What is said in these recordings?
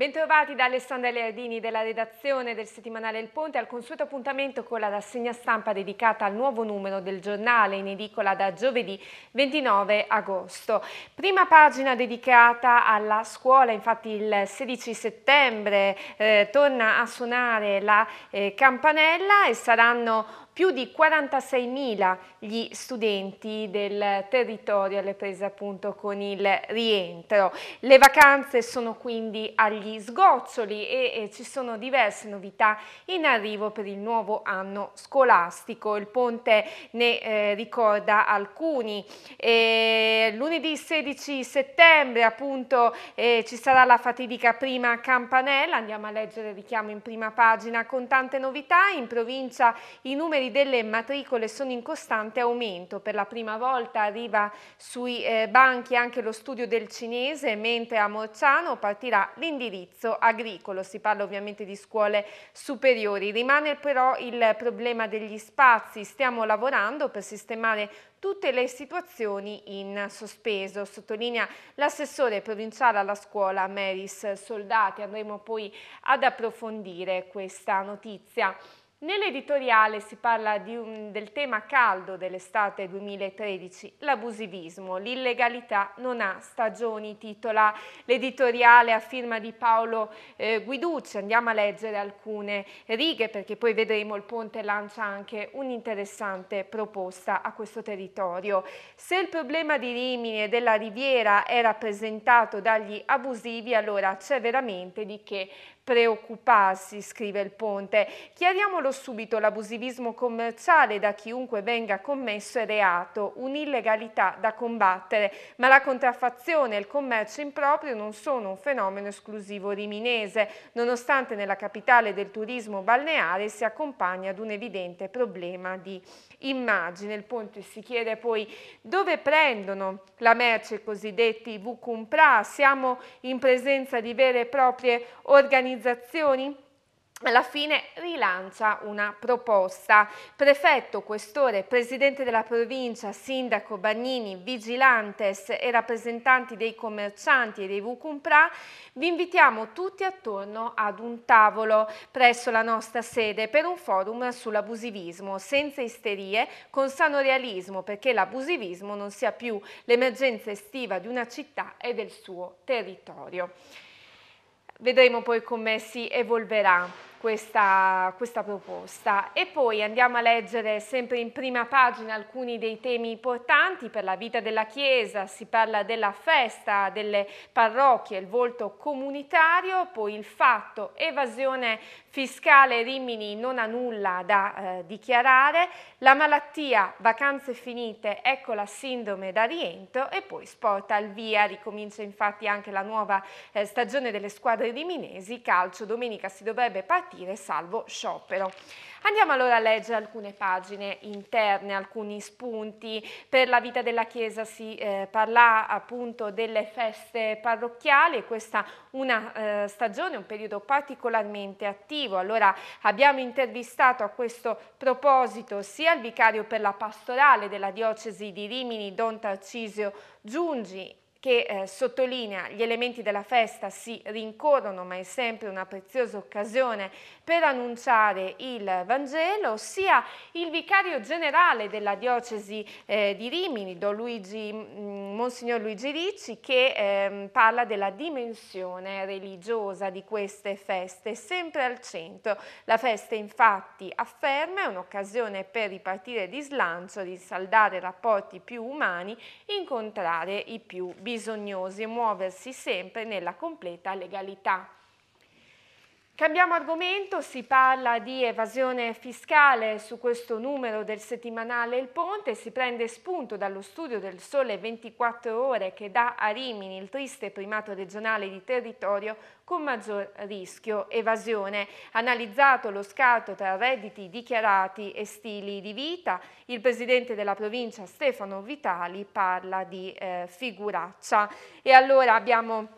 Bentrovati da Alessandra Leardini della redazione del settimanale Il Ponte al consueto appuntamento con la rassegna stampa dedicata al nuovo numero del giornale in edicola da giovedì 29 agosto. Prima pagina dedicata alla scuola, infatti il 16 settembre eh, torna a suonare la eh, campanella e saranno più di 46.000 gli studenti del territorio alle prese appunto con il rientro. Le vacanze sono quindi agli sgoccioli e, e ci sono diverse novità in arrivo per il nuovo anno scolastico. Il Ponte ne eh, ricorda alcuni. E lunedì 16 settembre appunto eh, ci sarà la fatidica prima campanella, andiamo a leggere il richiamo in prima pagina con tante novità, in provincia i numeri numeri delle matricole sono in costante aumento, per la prima volta arriva sui eh, banchi anche lo studio del cinese, mentre a Morciano partirà l'indirizzo agricolo, si parla ovviamente di scuole superiori. Rimane però il problema degli spazi, stiamo lavorando per sistemare tutte le situazioni in sospeso, sottolinea l'assessore provinciale alla scuola Meris Soldati. Andremo poi ad approfondire questa notizia. Nell'editoriale si parla un, del tema caldo dell'estate 2013, l'abusivismo, l'illegalità non ha stagioni, titola l'editoriale a firma di Paolo eh, Guiducci. Andiamo a leggere alcune righe perché poi vedremo il Ponte lancia anche un'interessante proposta a questo territorio. Se il problema di Rimini e della Riviera è rappresentato dagli abusivi, allora c'è veramente di che preoccuparsi, scrive il Ponte. Chiariamolo contro subito l'abusivismo commerciale da chiunque venga commesso è reato, un'illegalità da combattere, ma la contraffazione e il commercio improprio non sono un fenomeno esclusivo riminese, nonostante nella capitale del turismo balneare si accompagna ad un evidente problema di immagine. Il Ponte si chiede poi dove prendono la merce i cosiddetti Vucumpra? Siamo in presenza di vere e proprie organizzazioni? alla fine rilancia una proposta. Prefetto, questore, presidente della provincia, sindaco Bagnini, vigilantes e rappresentanti dei commercianti e dei Vucumpra, vi invitiamo tutti attorno ad un tavolo presso la nostra sede per un forum sull'abusivismo, senza isterie, con sano realismo, perché l'abusivismo non sia più l'emergenza estiva di una città e del suo territorio. Vedremo poi come si evolverà questa, questa proposta. E poi andiamo a leggere sempre in prima pagina alcuni dei temi importanti per la vita della Chiesa, si parla della festa, delle parrocchie, il volto comunitario, poi il fatto evasione fiscale Rimini non ha nulla da eh, dichiarare, la malattia, vacanze finite, ecco la sindrome da rientro e poi sport al via, ricomincia infatti anche la nuova eh, stagione delle squadre riminesi, calcio domenica si dovrebbe partire partire salvo sciopero. Andiamo allora a leggere alcune pagine interne, alcuni spunti. Per la vita della Chiesa si eh, parla appunto delle feste parrocchiali, questa una eh, stagione, un periodo particolarmente attivo. Allora abbiamo intervistato a questo proposito sia il vicario per la pastorale della diocesi di Rimini, Don Tarcisio Giungi, che eh, sottolinea gli elementi della festa si rincorrono ma è sempre una preziosa occasione per annunciare il Vangelo, sia il vicario generale della diocesi eh, di Rimini, Luigi, mm, Monsignor Luigi Ricci, che eh, parla della dimensione religiosa di queste feste, sempre al centro. La festa infatti afferma è un'occasione per ripartire di slancio, risaldare rapporti più umani, incontrare i più bisognosi bisognosi e muoversi sempre nella completa legalità. Cambiamo argomento, si parla di evasione fiscale su questo numero del settimanale Il Ponte, si prende spunto dallo studio del Sole 24 Ore che dà a Rimini il triste primato regionale di territorio con maggior rischio evasione. Analizzato lo scarto tra redditi dichiarati e stili di vita, il presidente della provincia Stefano Vitali parla di eh, figuraccia. E allora abbiamo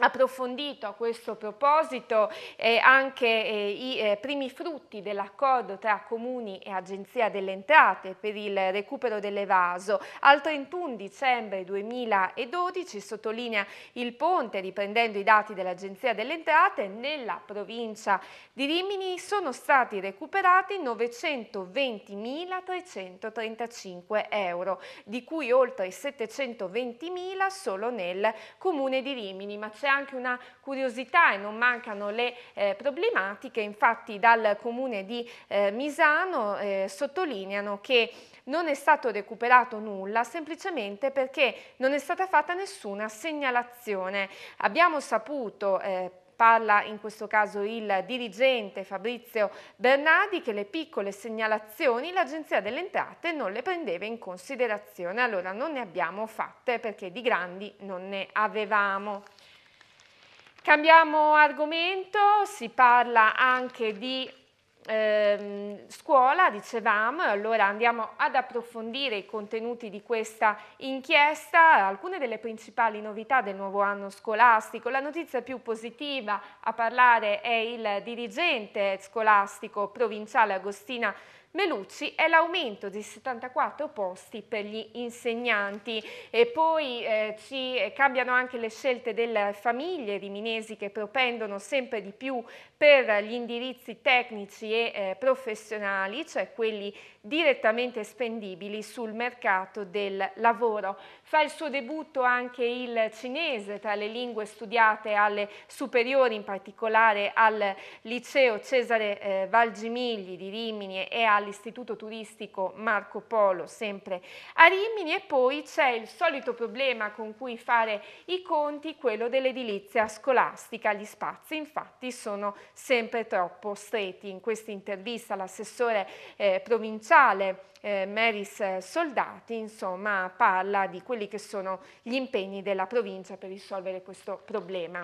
approfondito a questo proposito eh, anche eh, i eh, primi frutti dell'accordo tra comuni e agenzia delle entrate per il recupero dell'evaso. Al 31 dicembre 2012, sottolinea il Ponte, riprendendo i dati dell'agenzia delle entrate, nella provincia di Rimini sono stati recuperati 920.335 euro, di cui oltre 720.000 solo nel comune di Rimini, ma c'è anche una curiosità e non mancano le eh, problematiche, infatti dal comune di eh, Misano eh, sottolineano che non è stato recuperato nulla semplicemente perché non è stata fatta nessuna segnalazione. Abbiamo saputo eh, parla in questo caso il dirigente Fabrizio Bernardi che le piccole segnalazioni l'Agenzia delle Entrate non le prendeva in considerazione, allora non ne abbiamo fatte perché di grandi non ne avevamo. Cambiamo argomento, si parla anche di eh, scuola, dicevamo, allora andiamo ad approfondire i contenuti di questa inchiesta, alcune delle principali novità del nuovo anno scolastico. La notizia più positiva a parlare è il dirigente scolastico provinciale Agostina Melucci è l'aumento di 74 posti per gli insegnanti e poi eh, ci eh, cambiano anche le scelte delle famiglie riminesi che propendono sempre di più per gli indirizzi tecnici e eh, professionali, cioè quelli direttamente spendibili sul mercato del lavoro. Fa il suo debutto anche il cinese tra le lingue studiate alle superiori, in particolare al liceo Cesare eh, Valgimigli di Rimini e al all'Istituto Turistico Marco Polo, sempre a Rimini, e poi c'è il solito problema con cui fare i conti, quello dell'edilizia scolastica. Gli spazi infatti sono sempre troppo stretti. In questa intervista l'assessore eh, provinciale eh, Meris eh, Soldati insomma, parla di quelli che sono gli impegni della provincia per risolvere questo problema.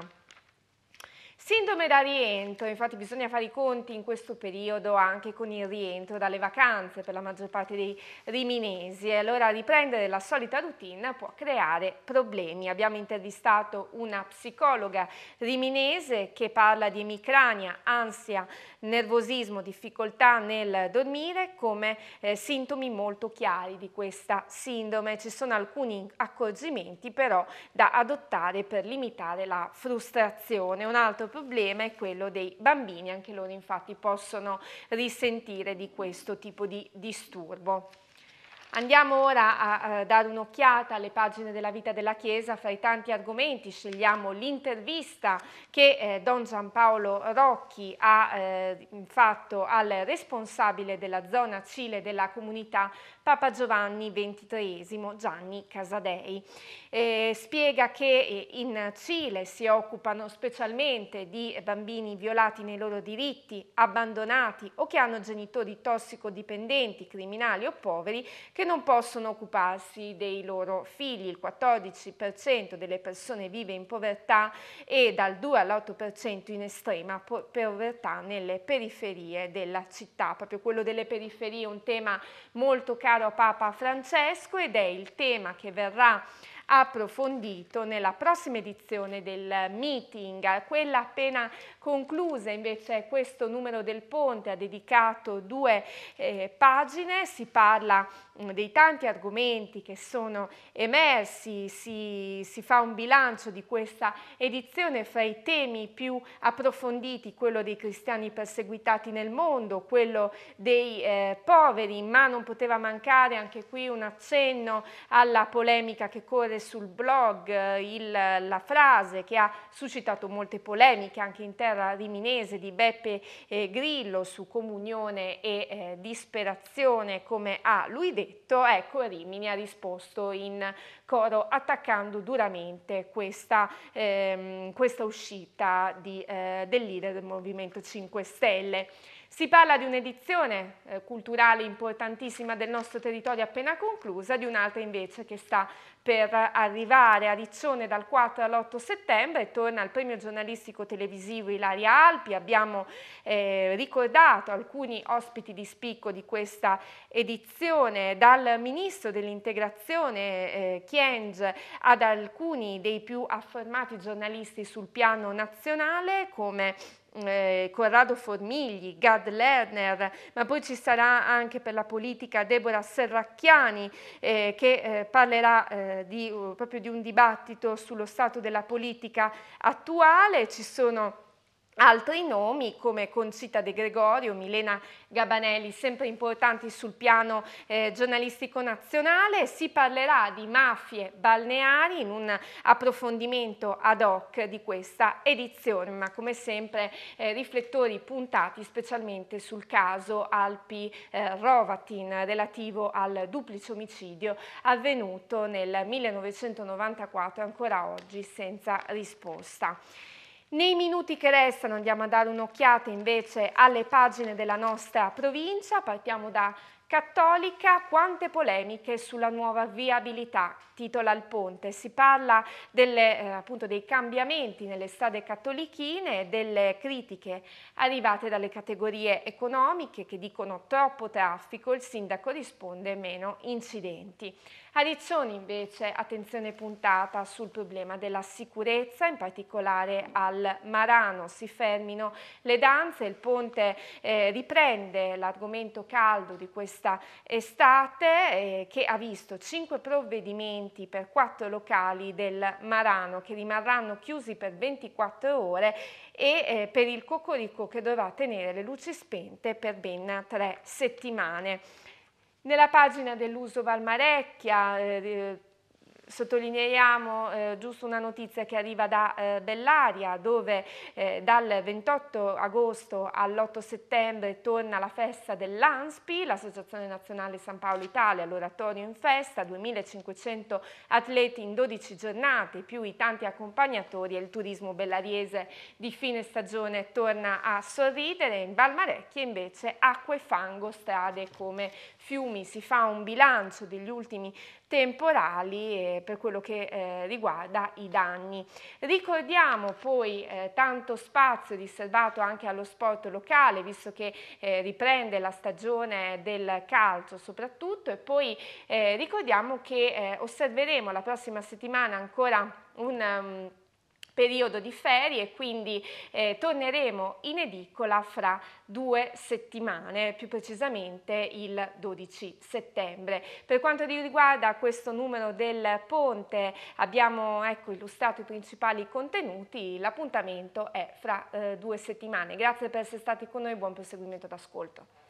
Sindrome da rientro, infatti bisogna fare i conti in questo periodo anche con il rientro dalle vacanze per la maggior parte dei riminesi e allora riprendere la solita routine può creare problemi. Abbiamo intervistato una psicologa riminese che parla di emicrania, ansia, nervosismo, difficoltà nel dormire come eh, sintomi molto chiari di questa sindrome. Ci sono alcuni accorgimenti però da adottare per limitare la frustrazione. Un altro problema è quello dei bambini, anche loro infatti possono risentire di questo tipo di disturbo. Andiamo ora a dare un'occhiata alle pagine della vita della Chiesa, fra i tanti argomenti scegliamo l'intervista che eh, Don Giampaolo Rocchi ha eh, fatto al responsabile della zona Cile della comunità Papa Giovanni XXIII, Gianni Casadei. Eh, spiega che eh, in Cile si occupano specialmente di bambini violati nei loro diritti, abbandonati o che hanno genitori tossicodipendenti, criminali o poveri che non possono occuparsi dei loro figli, il 14% delle persone vive in povertà e dal 2 all'8% in estrema povertà nelle periferie della città. Proprio quello delle periferie è un tema molto caro a Papa Francesco ed è il tema che verrà approfondito nella prossima edizione del meeting. Quella appena conclusa invece è questo numero del ponte, ha dedicato due eh, pagine, si parla dei tanti argomenti che sono emersi, si, si, fa un bilancio di questa edizione fra i temi più approfonditi, quello dei cristiani perseguitati nel mondo, quello dei eh, poveri, ma non poteva mancare anche qui un accenno alla polemica che corre sul blog, eh, il, la frase che ha suscitato molte polemiche anche in terra riminese di Beppe eh, Grillo su comunione e eh, disperazione come ha lui detto detto, ecco Rimini ha risposto in coro attaccando duramente questa, ehm, questa uscita di, eh, del leader del Movimento 5 Stelle. Si parla di un'edizione eh, culturale importantissima del nostro territorio appena conclusa, di un'altra invece che sta per arrivare a Riccione dal 4 all'8 settembre, torna al premio giornalistico televisivo Ilaria Alpi, abbiamo eh, ricordato alcuni ospiti di spicco di questa edizione, dal ministro dell'integrazione eh, Chienge ad alcuni dei più affermati giornalisti sul piano nazionale come eh, Corrado Formigli, Gad Lerner, ma poi ci sarà anche per la politica Deborah Serracchiani eh, che eh, parlerà eh, di, proprio di un dibattito sullo stato della politica attuale. Ci sono Altri nomi come Concita De Gregorio, Milena Gabanelli, sempre importanti sul piano eh, giornalistico nazionale, si parlerà di mafie balneari in un approfondimento ad hoc di questa edizione, ma come sempre eh, riflettori puntati specialmente sul caso Alpi eh, Rovatin relativo al duplice omicidio avvenuto nel 1994 e ancora oggi senza risposta. Nei minuti che restano andiamo a dare un'occhiata invece alle pagine della nostra provincia, partiamo da Cattolica, quante polemiche sulla nuova viabilità, titola al ponte. Si parla delle, eh, appunto dei cambiamenti nelle strade cattolichine e delle critiche arrivate dalle categorie economiche che dicono troppo traffico, il sindaco risponde meno incidenti. Addizioni invece attenzione puntata sul problema della sicurezza, in particolare al Marano si fermino le danze, il ponte eh, riprende l'argomento caldo di questa estate eh, che ha visto cinque provvedimenti per quattro locali del Marano che rimarranno chiusi per 24 ore e eh, per il Cocorico che dovrà tenere le luci spente per ben tre settimane. Nella pagina dell'uso Valmarecchia eh, Sottolineiamo eh, giusto una notizia che arriva da eh, Bellaria dove eh, dal 28 agosto all'8 settembre torna la festa dell'ANSPI, l'Associazione Nazionale San Paolo Italia, l'oratorio in festa, 2500 atleti in 12 giornate, più i tanti accompagnatori e il turismo bellariese di fine stagione torna a sorridere, in Valmarecchia invece acqua e fango, strade come fiumi, si fa un bilancio degli ultimi temporali eh, per quello che eh, riguarda i danni. Ricordiamo poi eh, tanto spazio riservato anche allo sport locale, visto che eh, riprende la stagione del calcio soprattutto, e poi ricordiamo che osserveremo la prossima settimana ancora un... Um, periodo di ferie, quindi eh, torneremo in edicola fra due settimane, più precisamente il 12 settembre. Per quanto riguarda questo numero del ponte abbiamo ecco, illustrato i principali contenuti, l'appuntamento è fra eh, due settimane. Grazie per essere stati con noi, buon proseguimento d'ascolto.